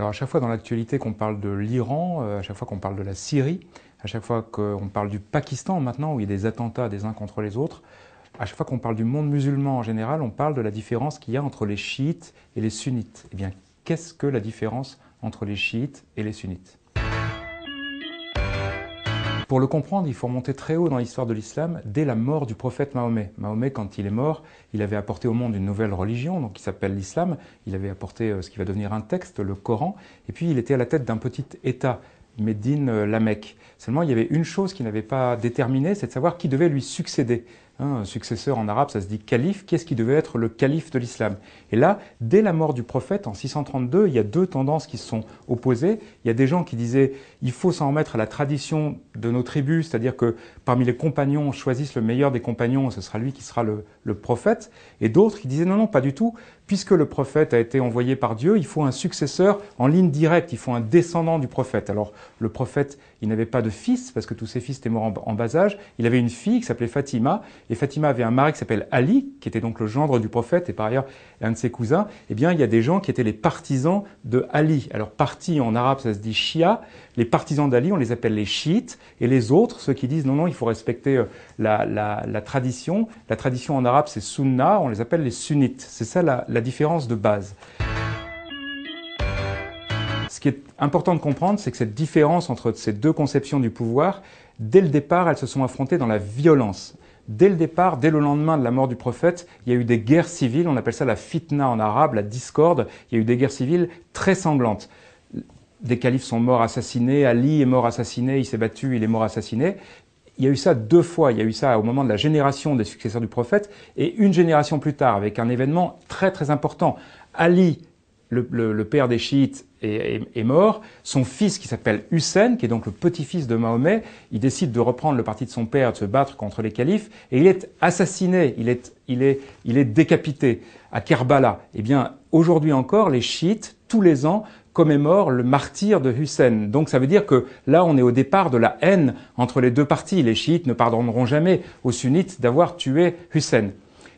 Alors à chaque fois dans l'actualité qu'on parle de l'Iran, euh, à chaque fois qu'on parle de la Syrie, à chaque fois qu'on parle du Pakistan maintenant, où il y a des attentats des uns contre les autres, à chaque fois qu'on parle du monde musulman en général, on parle de la différence qu'il y a entre les chiites et les sunnites. Eh bien, qu'est-ce que la différence entre les chiites et les sunnites pour le comprendre, il faut monter très haut dans l'histoire de l'islam, dès la mort du prophète Mahomet. Mahomet, quand il est mort, il avait apporté au monde une nouvelle religion, donc qui s'appelle l'islam. Il avait apporté euh, ce qui va devenir un texte, le Coran. Et puis, il était à la tête d'un petit État, Médine, euh, la Mecque. Seulement, il y avait une chose qui n'avait pas déterminée, c'est de savoir qui devait lui succéder. Hein, un successeur en arabe, ça se dit calife. Qu'est-ce qui devait être le calife de l'islam Et là, dès la mort du prophète en 632, il y a deux tendances qui se sont opposées. Il y a des gens qui disaient il faut s'en remettre à la tradition de nos tribus, c'est-à-dire que parmi les compagnons, on choisisse le meilleur des compagnons, ce sera lui qui sera le, prophète. Et d'autres qui disaient non, non, pas du tout. Puisque le prophète a été envoyé par Dieu, il faut un successeur en ligne directe, il faut un descendant du prophète. Alors, le prophète, il n'avait pas de fils, parce que tous ses fils étaient morts en, en bas âge. Il avait une fille qui s'appelait Fatima et Fatima avait un mari qui s'appelle Ali, qui était donc le gendre du prophète et par ailleurs un de ses cousins, eh bien, il y a des gens qui étaient les partisans de Ali. Alors, parti en arabe, ça se dit Shia. Les partisans d'Ali, on les appelle les chiites. Et les autres, ceux qui disent non, non, il faut respecter euh, la, tradition. La tradition en arabe, c'est Sunna, on les appelle les sunnites. C'est ça la différence de base. Ce qui est important de comprendre, c'est que cette différence entre ces deux conceptions du pouvoir, dès le départ, elles se sont affrontées dans la violence. Dès le départ, dès le lendemain de la mort du prophète, il y a eu des guerres civiles, on appelle ça la fitna en arabe, la discorde, il y a eu des guerres civiles très sanglantes. Des califes sont morts assassinés, Ali est mort assassiné, il s'est battu, il est mort assassiné. Il y a eu ça deux fois, il y a eu ça au moment de la génération des successeurs du prophète, et une génération plus tard, avec un événement très très important. Ali le, père des chiites est, mort, son fils qui s'appelle Hussein, qui est donc le petit-fils de Mahomet, il décide de reprendre le parti de son père, de se battre contre les califes, et il est assassiné, il est, il est, il est décapité à Kerbala. Eh bien, aujourd'hui encore, les chiites, tous les ans, commémorent le martyr de Hussein. Donc ça veut dire que là, on est au départ de la haine entre les deux parties. Les chiites ne pardonneront jamais aux sunnites d'avoir tué Hussein.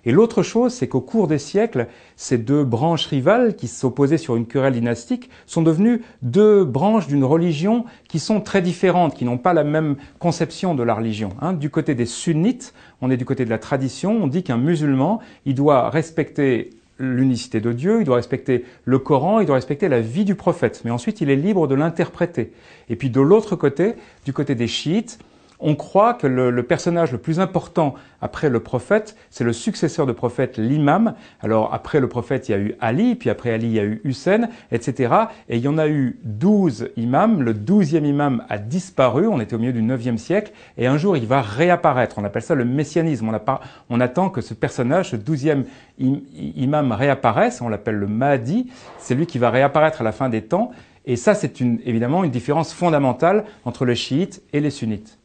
Et l'autre chose, c'est qu'au cours des siècles, ces deux branches rivales qui s'opposaient sur une querelle dynastique sont devenues deux branches d'une religion qui sont très différentes, qui n'ont pas la même conception de la religion. Hein. du côté des sunnites, on est du côté de la tradition, on dit qu'un musulman, il doit respecter l'unicité de Dieu, il doit respecter le Coran, il doit respecter la vie du prophète, mais ensuite il est libre de l'interpréter. Et puis de l'autre côté, du côté des chiites, on croit que le, personnage le plus important après le prophète, c'est le successeur de prophète, l'imam. Alors après le prophète, il y a eu Ali, puis après Ali, il y a eu Hussein, etc. Et il y en a eu douze imams. Le douzième imam a disparu, on était au milieu du 9e siècle, et un jour il va réapparaître. On appelle ça le messianisme. On, attend que ce personnage, ce 12e imam, réapparaisse, on l'appelle le Mahdi. C'est lui qui va réapparaître à la fin des temps. Et ça, c'est évidemment une différence fondamentale entre les chiites et les sunnites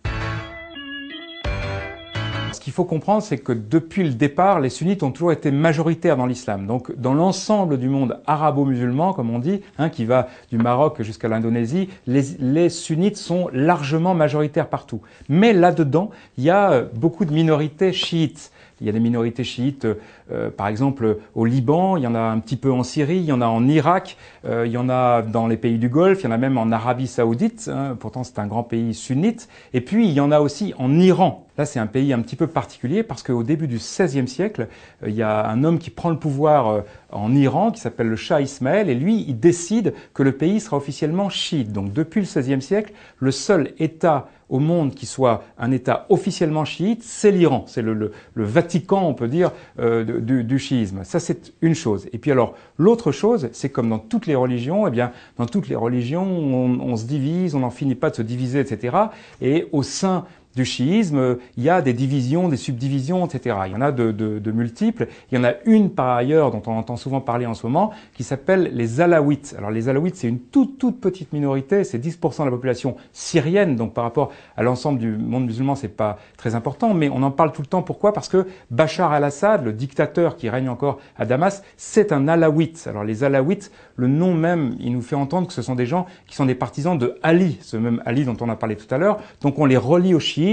qu'il faut comprendre, c'est que depuis le départ, les sunnites ont toujours été majoritaires dans l'islam. Donc, dans l'ensemble du monde arabo-musulman, comme on dit, hein, qui va du Maroc jusqu'à l'Indonésie, les, sunnites sont largement majoritaires partout. Mais là-dedans, il y a euh, beaucoup de minorités chiites. Il y a des minorités chiites, euh, euh, par exemple au Liban, il y en a un petit peu en Syrie, il y en a en Irak, il y en a dans les pays du Golfe, il y en a même en Arabie saoudite, hein, pourtant c'est un grand pays sunnite, et puis il y en a aussi en Iran, Là, c'est un pays un petit peu particulier parce qu'au début du XVIe siècle, euh, il y a un homme qui prend le pouvoir euh, en Iran qui s'appelle le Shah Ismaël et lui, il décide que le pays sera officiellement chiite. Donc depuis le XVIe siècle, le seul État au monde qui soit un État officiellement chiite, c'est l'Iran. C'est le, Vatican, on peut dire, euh, du, chiisme. Ça, c'est une chose. Et puis alors, l'autre chose, c'est comme dans toutes les religions, eh bien, dans toutes les religions, on se divise, on n'en finit pas de se diviser, etc. Et au sein du chiisme, il y a des divisions, des subdivisions, etc. Il y en a de, de, multiples. Il y en a une par ailleurs dont on entend souvent parler en ce moment, qui s'appelle les Alaouites. Alors les Alaouites, c'est une toute toute petite minorité, c'est 10% de la population syrienne, donc par rapport à l'ensemble du monde musulman, c'est pas très important, mais on en parle tout le temps. Pourquoi Parce que Bachar al-Assad, le dictateur qui règne encore à Damas, c'est un Alaouite. Alors les Alaouites, le nom même, il nous fait entendre que ce sont des gens qui sont des partisans de Ali, ce même Ali dont on a parlé tout à l'heure. Donc on les relie au chiisme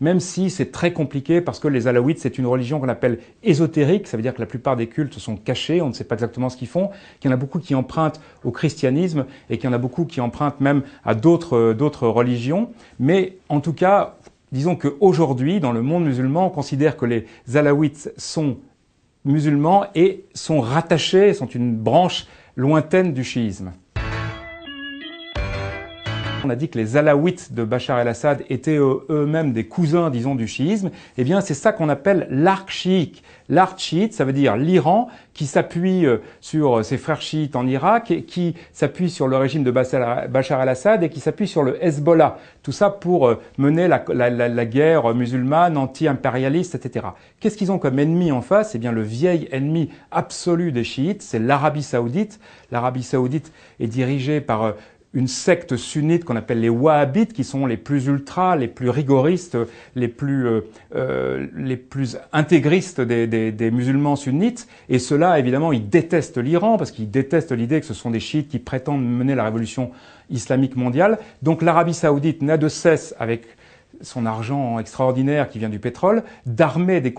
même si c'est très compliqué parce que les alaouites, c'est une religion qu'on appelle ésotérique, ça veut dire que la plupart des cultes sont cachés, on ne sait pas exactement ce qu'ils font, qu'il y en a beaucoup qui empruntent au christianisme et qu'il y en a beaucoup qui empruntent même à d'autres, euh, d'autres religions. Mais en tout cas, disons qu'aujourd'hui, dans le monde musulman, on considère que les alaouites sont musulmans et sont rattachés, sont une branche lointaine du chiisme. On a dit que les alaouites de Bachar el-Assad étaient euh, eux-mêmes des cousins, disons, du chiisme. Eh bien, c'est ça qu'on appelle l'arc chiite. L'arc chiite, ça veut dire l'Iran qui s'appuie euh, sur euh, ses frères chiites en Irak, qui s'appuie sur le régime de Bachar el-Assad et qui s'appuie sur le Hezbollah. Tout ça pour mener la, guerre musulmane, anti-impérialiste, etc. Qu'est-ce qu'ils ont comme ennemi en face Eh bien, le vieil ennemi absolu des chiites, c'est l'Arabie saoudite. L'Arabie saoudite est dirigée par une secte sunnite qu'on appelle les Wahhabites, qui sont les plus ultras, les plus rigoristes, les plus, euh, euh, les plus intégristes des, musulmans sunnites. Et ceux-là, évidemment, ils détestent l'Iran, parce qu'ils détestent l'idée que ce sont des chiites qui prétendent mener la révolution islamique mondiale. Donc l'Arabie saoudite n'a de cesse, avec son argent extraordinaire qui vient du pétrole, d'armer des,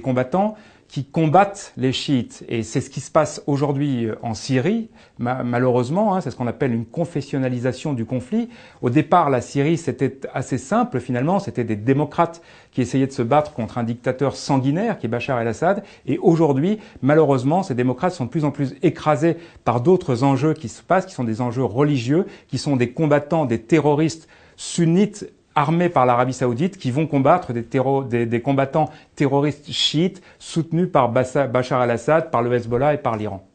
combattants qui combattent les chiites. Et c'est ce qui se passe aujourd'hui euh, en Syrie, malheureusement, hein, c'est ce qu'on appelle une confessionnalisation du conflit. Au départ, la Syrie, c'était assez simple finalement, c'était des démocrates qui essayaient de se battre contre un dictateur sanguinaire qui est Bachar el-Assad. Et aujourd'hui, malheureusement, ces démocrates sont de plus en plus écrasés par d'autres enjeux qui se passent, qui sont des enjeux religieux, qui sont des combattants, des terroristes sunnites armés par l'Arabie Saoudite qui vont combattre des, des, combattants terroristes chiites soutenus par Bachar al-Assad, par le Hezbollah et par l'Iran.